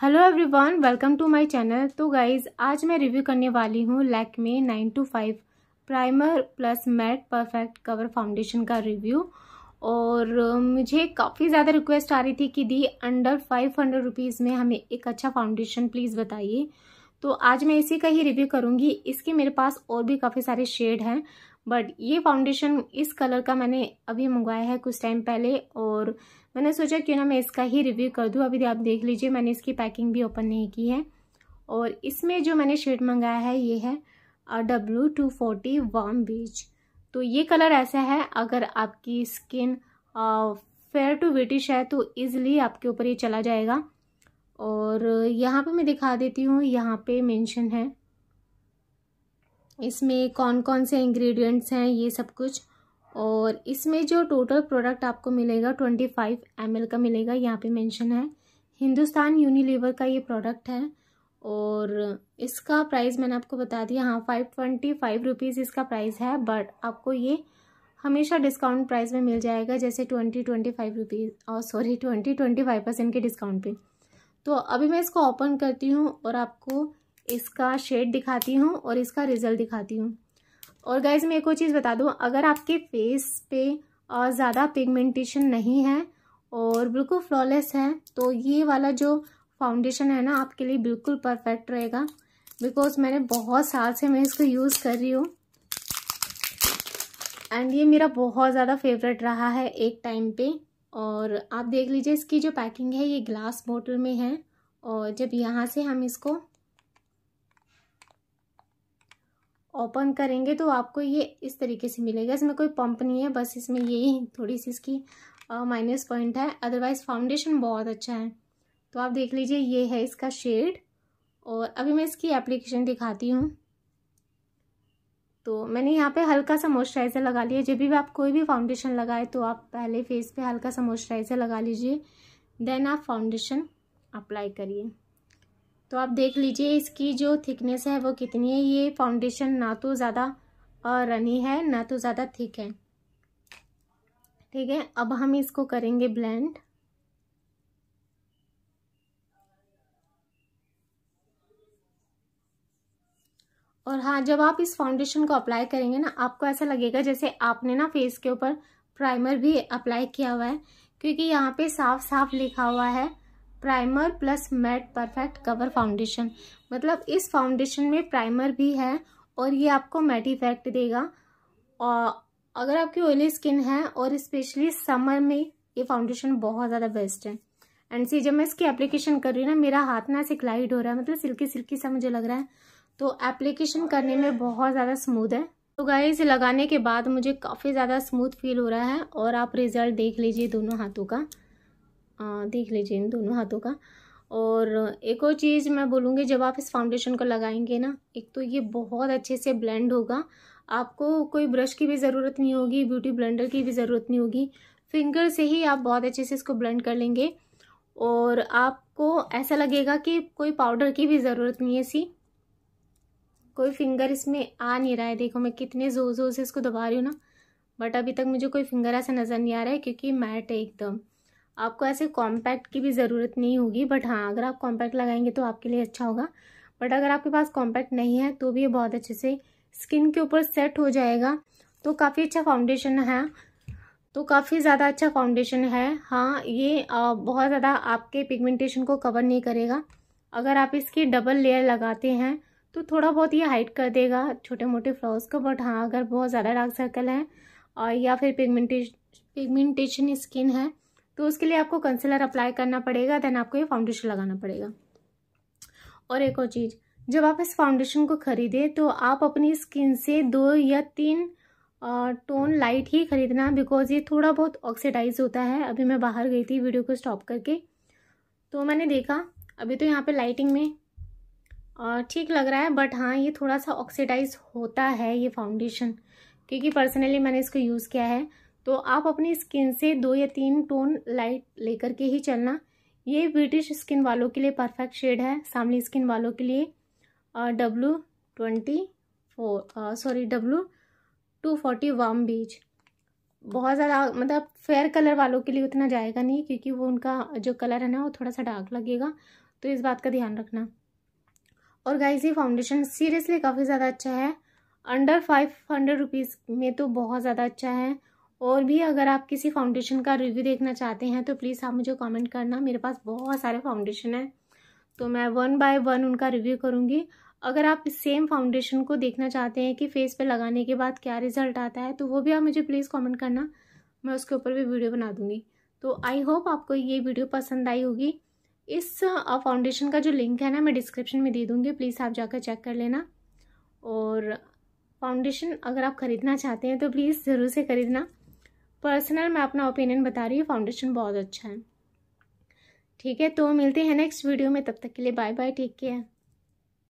hello everyone welcome to my channel तो guys आज मैं रिव्यू करने वाली हूँ Lakme nine to five primer plus matte perfect cover foundation का रिव्यू और uh, मुझे काफ़ी ज़्यादा रिक्वेस्ट आ रही थी कि the under five hundred rupees में हमें एक अच्छा फाउंडेशन प्लीज़ बताइए तो आज मैं इसी का ही रिव्यू करूँगी इसके मेरे पास और भी काफ़ी सारे शेड हैं बट ये फाउंडेशन इस कलर का मैंने अभी मंगवाया है कुछ टाइम पहले और मैंने सोचा क्यों ना मैं इसका ही रिव्यू कर दूँ अभी आप देख लीजिए मैंने इसकी पैकिंग भी ओपन नहीं की है और इसमें जो मैंने शेड मंगाया है ये है W two forty warm beige तो ये कलर ऐसा है अगर आपकी स्किन फेयर टू ब्रिटिश है तो ईज़िली आपके ऊपर ये चला जाएगा और यहाँ पे मैं दिखा देती हूँ यहाँ पे मेंशन है इसमें कौन कौन से इंग्रेडिएंट्स हैं ये सब कुछ और इसमें जो टोटल प्रोडक्ट आपको मिलेगा ट्वेंटी फाइव एम का मिलेगा यहाँ पे मेंशन है हिंदुस्तान यूनिलीवर का ये प्रोडक्ट है और इसका प्राइस मैंने आपको बता दिया हाँ फाइव ट्वेंटी फाइव रुपीज़ इसका प्राइस है बट आपको ये हमेशा डिस्काउंट प्राइस में मिल जाएगा जैसे ट्वेंटी ट्वेंटी फाइव रुपीज़ और sorry twenty twenty five percent के डिस्काउंट पे तो अभी मैं इसको ओपन करती हूँ और आपको इसका शेड दिखाती हूँ और इसका रिज़ल्ट दिखाती हूँ और गाइज मैं एक और चीज़ बता दूँ अगर आपके फेस पे ज़्यादा पिगमेंटेशन नहीं है और बिल्कुल फ्लॉलेस है तो ये वाला जो फाउंडेशन है ना आपके लिए बिल्कुल परफेक्ट रहेगा बिकॉज मैंने बहुत साल से मैं इसको यूज़ कर रही हूँ एंड ये मेरा बहुत ज़्यादा फेवरेट रहा है एक टाइम पे और आप देख लीजिए इसकी जो पैकिंग है ये ग्लास बोतल में है और जब यहाँ से हम इसको ओपन करेंगे तो आपको ये इस तरीके से मिलेगा इसमें कोई पंप नहीं है बस इसमें यही थोड़ी सी इसकी माइनस पॉइंट है अदरवाइज़ फाउंडेशन बहुत अच्छा है तो आप देख लीजिए ये है इसका शेड और अभी मैं इसकी एप्लीकेशन दिखाती हूँ तो मैंने यहाँ पे हल्का सा मॉइस्चराइज़र लगा लिया जब भी आप कोई भी फाउंडेशन लगाए तो आप पहले फेस पे हल्का सा मॉइस्चराइज़र लगा लीजिए देन आप फाउंडेशन अप्लाई करिए तो आप देख लीजिए इसकी जो थिकनेस है वो कितनी है ये फाउंडेशन ना तो ज़्यादा रनी है ना तो ज़्यादा थिक है ठीक है अब हम इसको करेंगे ब्लेंड और हाँ जब आप इस फाउंडेशन को अप्लाई करेंगे ना आपको ऐसा लगेगा जैसे आपने ना फेस के ऊपर प्राइमर भी अप्लाई किया हुआ है क्योंकि यहाँ पे साफ साफ लिखा हुआ है primer plus matte perfect cover foundation मतलब इस फाउंडेशन में प्राइमर भी है और ये आपको मैट इफेक्ट देगा और अगर आपकी ऑयली स्किन है और स्पेशली समर में ये फाउंडेशन बहुत ज़्यादा बेस्ट है एंड सी जब मैं इसकी एप्लीकेशन कर रही हूँ ना मेरा हाथ ना से क्लाइड हो रहा है मतलब सिल्की सिल्की सा मुझे लग रहा है तो एप्लीकेशन करने में बहुत ज़्यादा स्मूथ है तो गाय इसे लगाने के बाद मुझे काफ़ी ज़्यादा स्मूथ फील हो रहा है और आप रिज़ल्ट देख लीजिए दोनों हाथों का देख लीजिए इन दोनों हाथों का और एक और चीज़ मैं बोलूँगी जब आप इस फाउंडेशन को लगाएंगे ना एक तो ये बहुत अच्छे से ब्लेंड होगा आपको कोई ब्रश की भी ज़रूरत नहीं होगी ब्यूटी ब्लेंडर की भी ज़रूरत नहीं होगी फिंगर से ही आप बहुत अच्छे से इसको ब्लेंड कर लेंगे और आपको ऐसा लगेगा कि कोई पाउडर की भी ज़रूरत नहीं है सी कोई फिंगर इसमें आ नहीं रहा है देखो मैं कितने ज़ोर ज़ोर से इसको दबा रही हूँ ना बट अभी तक मुझे कोई फिंगर ऐसा नज़र नहीं आ रहा है क्योंकि मैट है एकदम आपको ऐसे कॉम्पैक्ट की भी ज़रूरत नहीं होगी बट हाँ अगर आप कॉम्पैक्ट लगाएंगे तो आपके लिए अच्छा होगा बट अगर आपके पास कॉम्पैक्ट नहीं है तो भी ये बहुत अच्छे से स्किन के ऊपर सेट हो जाएगा तो काफ़ी अच्छा फाउंडेशन है तो काफ़ी ज़्यादा अच्छा फाउंडेशन है हाँ ये बहुत ज़्यादा आपके पिगमेंटेशन को कवर नहीं करेगा अगर आप इसकी डबल लेयर लगाते हैं तो थोड़ा बहुत ये हाइट कर देगा छोटे मोटे फ्लॉज को बट हाँ अगर बहुत ज़्यादा डार्क सर्कल है और या फिर पिगमेंटेश पिगमेंटेशन स्किन है तो उसके लिए आपको कंसेलर अप्लाई करना पड़ेगा देन आपको ये फाउंडेशन लगाना पड़ेगा और एक और चीज़ जब आप इस फाउंडेशन को खरीदें तो आप अपनी स्किन से दो या तीन टोन लाइट ही खरीदना बिकॉज ये थोड़ा बहुत ऑक्सीडाइज होता है अभी मैं बाहर गई थी वीडियो को स्टॉप करके तो मैंने देखा अभी तो यहाँ पे लाइटिंग में ठीक लग रहा है बट हाँ ये थोड़ा सा ऑक्सीडाइज होता है ये फाउंडेशन क्योंकि पर्सनली मैंने इसको यूज़ किया है तो आप अपनी स्किन से दो या तीन टोन लाइट लेकर के ही चलना ये ब्रिटिश स्किन वालों के लिए परफेक्ट शेड है सामली स्किन वालों के लिए W twenty four sorry W two forty warm beige बहुत ज़्यादा मतलब फेयर कलर वालों के लिए उतना जाएगा नहीं क्योंकि वो उनका जो कलर है ना वो थोड़ा सा डार्क लगेगा तो इस बात का ध्यान रखना और गाइज ये फाउंडेशन सीरियसली काफ़ी ज़्यादा अच्छा है अंडर फाइव हंड्रेड रुपीज़ में तो बहुत ज़्यादा अच्छा है और भी अगर आप किसी फाउंडेशन का रिव्यू देखना चाहते हैं तो प्लीज़ आप मुझे कमेंट करना मेरे पास बहुत सारे फाउंडेशन हैं तो मैं वन बाय वन उनका रिव्यू करूँगी अगर आप इस सेम फाउंडेशन को देखना चाहते हैं कि फेस पे लगाने के बाद क्या रिजल्ट आता है तो वो भी आप मुझे प्लीज़ कमेंट करना मैं उसके ऊपर भी वीडियो बना दूँगी तो आई होप आपको ये वीडियो पसंद आई होगी इस फाउंडेशन का जो लिंक है ना मैं डिस्क्रिप्शन में दे दूँगी प्लीज़ आप जाकर चेक कर लेना और फाउंडेशन अगर आप ख़रीदना चाहते हैं तो प्लीज़ ज़रूर से ख़रीदना पर्सनल मैं अपना ओपिनियन बता रही हूँ फाउंडेशन बहुत अच्छा है ठीक है तो मिलते हैं नेक्स्ट वीडियो में तब तक के लिए बाय बाय टेक केयर